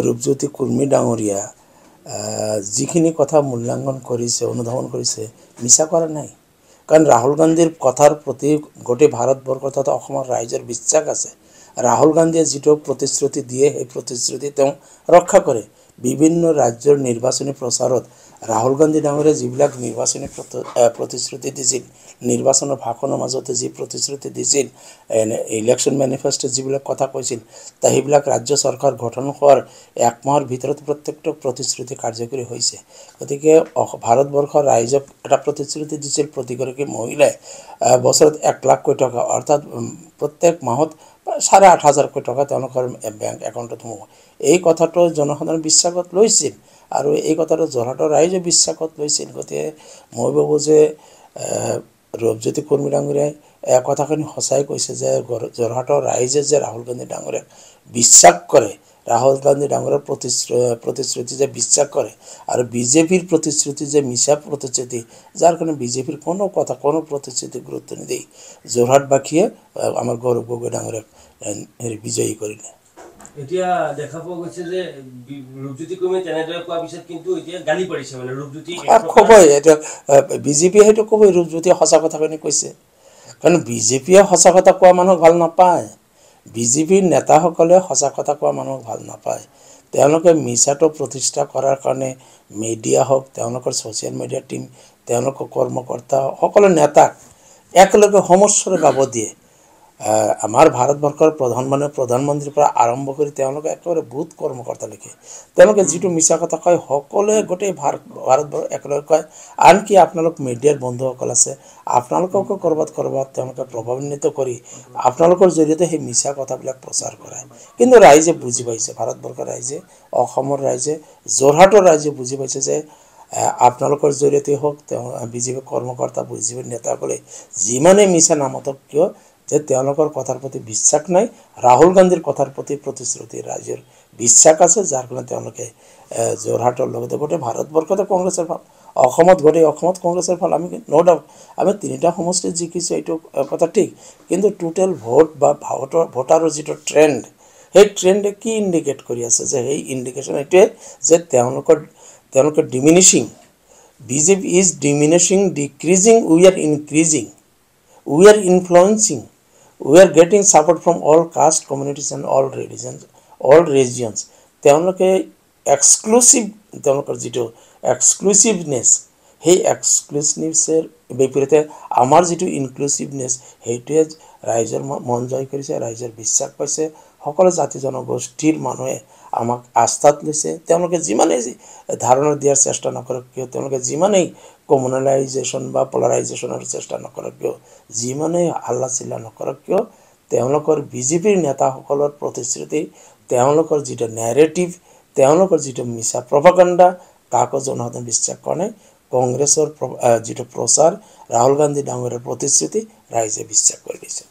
ৰূপজ্যোতি কুৰ্মী ডাঙৰীয়া যিখিনি কথা মূল্যাংকন কৰিছে অনুধাৱন কৰিছে মিছা কৰা নাই কাৰণ ৰাহুল গান্ধীৰ কথাৰ প্ৰতি গোটেই ভারতবর্ষ তথা অসমৰ ৰাইজৰ বিশ্বাস আছে ৰাহুল গান্ধীয়ে যিটো প্ৰতিশ্ৰুতি দিয়ে সেই প্ৰতিশ্ৰুতি তেওঁ ৰক্ষা কৰে বিভিন্ন ৰাজ্যৰ নিৰ্বাচনী প্ৰচাৰত ৰাহুল গান্ধী ডাঙৰীয়া যিবিলাক নিৰ্বাচনী প্ৰতিশ্ৰুতি দিছিল নিৰ্বাচনৰ ভাষণৰ মাজতে যি প্ৰতিশ্ৰুতি দিছিল ইলেকশ্যন মেনিফেষ্টোত যিবিলাক কথা কৈছিল তা সেইবিলাক ৰাজ্য চৰকাৰ গঠন হোৱাৰ এক মাহৰ ভিতৰত প্ৰত্যেকটো প্ৰতিশ্ৰুতি কাৰ্যকৰী হৈছে গতিকে ভাৰতবৰ্ষৰ ৰাইজক এটা প্ৰতিশ্ৰুতি দিছিল প্ৰতিগৰাকী মহিলাই বছৰত এক লাখকৈ টকা অৰ্থাৎ প্ৰত্যেক মাহত চাৰে আঠ হাজাৰ কোটি টকা তেওঁলোকৰ বেংক একাউণ্টত সোমাব এই কথাটো জনসাধাৰণে বিশ্বাসত লৈছিল আৰু এই কথাটো যোৰহাটৰ ৰাইজে বিশ্বাসত লৈছিল গতিকে মই ভাবোঁ যে ৰূপজ্যোতি কুৰ্মী ডাঙৰীয়াই এই কথাখিনি সঁচাই কৈছে যে যোৰহাটৰ ৰাইজে যে ৰাহুল গান্ধী ডাঙৰীয়াক বিশ্বাস কৰে ৰাহুল গান্ধী ডাঙৰৰ প্ৰতিশ্ৰ প্ৰতিশ্ৰুতি যে বিশ্বাস কৰে আৰু বিজেপিৰ প্ৰতিশ্ৰুতি যে মিছা প্ৰতিশ্ৰুতি যাৰ কাৰণে বিজেপিৰ কোনো কথা কোনো প্ৰতিশ্ৰুতি গুৰুত্ব নিদিয়ে যোৰহাটবাসীয়ে আমাৰ গৌৰৱ গগৈ ডাঙৰীয়াক হেৰি বিজয়ী কৰিলে এতিয়া দেখা পোৱা গৈছে যে ৰূপজ্যোতি কৰ্মী তেনেদৰে কোৱা পিছত কিন্তু এতিয়া গালি পাৰিছে মানে ৰূপজ্যোতি ক'বই এতিয়া বিজেপিয়ে সেইটো ক'বই ৰূপজ্যোতিয়ে সঁচা কথাখিনি কৈছে কাৰণ বিজেপিয়ে সঁচা কথা কোৱা মানুহক ভাল নাপায় বিজেপিৰ নেতাসকলে সঁচা কথা কোৱা মানুহক ভাল নাপায় তেওঁলোকে মিছাটো প্ৰতিষ্ঠা কৰাৰ কাৰণে মিডিয়া হওক তেওঁলোকৰ ছ'চিয়েল মিডিয়া টীম তেওঁলোকৰ কৰ্মকৰ্তা হওক সকলো নেতাক একেলগে সমস্যাৰে গাব দিয়ে আমাৰ ভাৰতবৰ্ষৰ প্ৰধান মানে প্ৰধানমন্ত্ৰীৰ পৰা আৰম্ভ কৰি তেওঁলোকে একেবাৰে বহুত কৰ্মকৰ্তালৈকে তেওঁলোকে যিটো মিছা কথা কয় সকলোৱে গোটেই ভাৰত ভাৰতবৰ্ষ একেলগে কয় আনকি আপোনালোক মিডিয়াৰ বন্ধুসকল আছে আপোনালোককো ক'ৰবাত ক'ৰবাত তেওঁলোকে প্ৰভাৱান্বিত কৰি আপোনালোকৰ জৰিয়তে সেই মিছা কথাবিলাক প্ৰচাৰ কৰায় কিন্তু ৰাইজে বুজি পাইছে ভাৰতবৰ্ষৰ ৰাইজে অসমৰ ৰাইজে যোৰহাটৰ ৰাইজে বুজি পাইছে যে আপোনালোকৰ জৰিয়তেই হওক তেওঁ বিজেপি কৰ্মকৰ্তা বিজেপি নেতাসকলে যিমানেই মিছা নামত হওক কিয় যে তেওঁলোকৰ কথাৰ প্ৰতি বিশ্বাস নাই ৰাহুল গান্ধীৰ কথাৰ প্ৰতি প্ৰতিশ্ৰুতি ৰাইজৰ বিশ্বাস আছে যাৰ কাৰণে তেওঁলোকে যোৰহাটৰ লগতে গোটেই ভাৰতবৰ্ষতে কংগ্ৰেছৰ ফাল অসমত গোটেই অসমত কংগ্ৰেছৰ ফাল আমি ন' ডাউট আমি তিনিটা সমষ্টিত জিকিছোঁ এইটো কথা ঠিক কিন্তু টোটেল ভোট বা ভাৱতৰ ভোটাৰৰ যিটো ট্ৰেণ্ড সেই ট্ৰেণ্ডে কি ইণ্ডিকেট কৰি আছে যে সেই ইণ্ডিকেশ্যন এইটোৱে যে তেওঁলোকৰ তেওঁলোকৰ diminishing B J P is diminishing decreasing we are increasing we are influencing we are getting support from all caste communities and all regions all regions তেওঁলোকে এক্সক্লুচিভ তেওঁলোকৰ যিটো এক্সক্লুচিভনেছ সেই এক্সক্লুচিভনেছৰ বিপৰীতে আমাৰ যিটো ইনক্লুচিভনেছ সেইটোৱে ৰাইজৰ মন জয় কৰিছে ৰাইজৰ বিশ্বাস পাইছে সকলো জাতি জনগোষ্ঠীৰ মানুহে আমাক আস্থাত লৈছে তেওঁলোকে যিমানেই ধাৰণা দিয়াৰ চেষ্টা নকৰক কিয় তেওঁলোকে যিমানেই কমিউনেলাইজেশ্যন বা পলাৰাইজেশ্যনৰ চেষ্টা নকৰক কিয় যিমানেই হাল্লা চিল্লা নকৰক কিয় তেওঁলোকৰ বিজেপিৰ নেতাসকলৰ প্ৰতিশ্ৰুতি তেওঁলোকৰ যিটো নেৰেটিভ তেওঁলোকৰ যিটো মিছা প্ৰভাকাণ্ডা কাকো জনসাধাৰণ বিশ্বাস কৰা নাই কংগ্ৰেছৰ যিটো প্ৰচাৰ ৰাহুল গান্ধী ডাঙৰীয়াৰ প্ৰতিশ্ৰুতি ৰাইজে বিশ্বাস কৰি দিছে